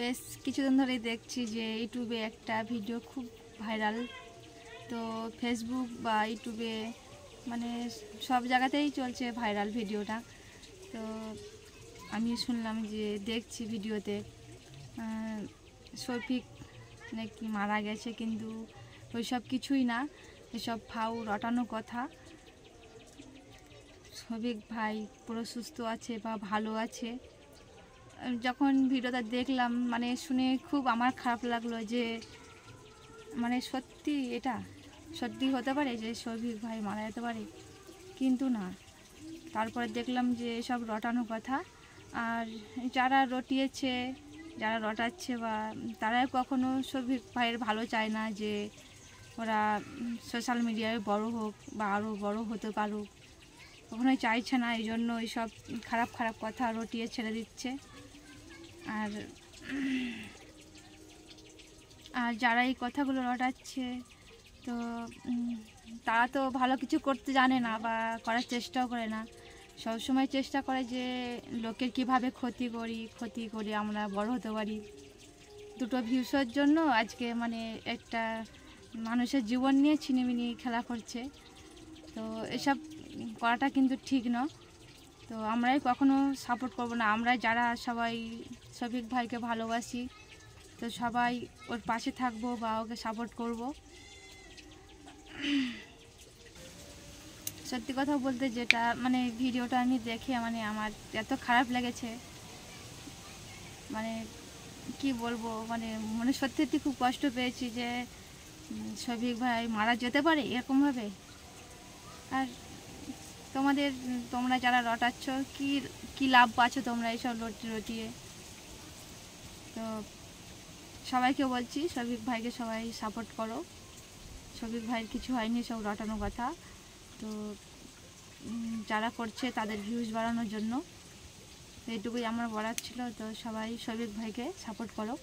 বেশ কিছুদিন ধরেই দেখছি যে ইউটিউবে একটা ভিডিও খুব ভাইরাল তো ফেসবুক বা ইউটিউবে মানে সব জায়গাতেই চলছে ভাইরাল ভিডিওটা তো আমি শুনলাম যে দেখছি ভিডিওতে শফিক নাকি মারা গেছে কিন্তু ওই সব কিছুই না এসব ফাউ রটানো কথা শফিক ভাই পুরো সুস্থ আছে বা ভালো আছে যখন ভিডিওটা দেখলাম মানে শুনে খুব আমার খারাপ লাগলো যে মানে সত্যি এটা সত্যি হতে পারে যে সৌভিক ভাই মারা যেতে পারে কিন্তু না তারপরে দেখলাম যে সব রটানো কথা আর যারা রটিয়েছে যারা রটাচ্ছে বা তারা কখনো সৌভিক ভাইয়ের ভালো চায় না যে ওরা সোশ্যাল মিডিয়ায় বড় হোক বা আরও বড় হতে পারুক কখনোই চাইছে না এই জন্য এইসব খারাপ খারাপ কথা রটিয়ে ছেড়ে দিচ্ছে আর আর যারা এই কথাগুলো রটাচ্ছে তো তারা তো ভালো কিছু করতে জানে না বা করার চেষ্টাও করে না সব সময় চেষ্টা করে যে লোকের কিভাবে ক্ষতি করি ক্ষতি করি আমরা বড় হতে পারি দুটো ভিউসের জন্য আজকে মানে একটা মানুষের জীবন নিয়ে ছিনিমিনি খেলা করছে তো এসব করাটা কিন্তু ঠিক নয় তো আমরাই কখনো সাপোর্ট করব না আমরাই যারা সবাই শফিক ভাইকে ভালোবাসি তো সবাই ওর পাশে থাকবো বা ওকে সাপোর্ট করব সত্যি কথা বলতে যেটা মানে ভিডিওটা আমি দেখে মানে আমার এত খারাপ লেগেছে মানে কি বলবো মানে মনে সত্যি খুব কষ্ট পেয়েছি যে শফিক ভাই মারা যেতে পারে এরকমভাবে আর তোমাদের তোমরা যারা রটাচ্ছ কি কি লাভ পাচ্ছ তোমরা এইসব রটিয়ে তো সবাইকে বলছি শফিক ভাইকে সবাই সাপোর্ট করো শফিক ভাইয়ের কিছু হয়নি সব রটানো কথা তো যারা করছে তাদের ভিউজ বাড়ানোর জন্য এইটুকুই আমার বলার ছিল তো সবাই শফিক ভাইকে সাপোর্ট করো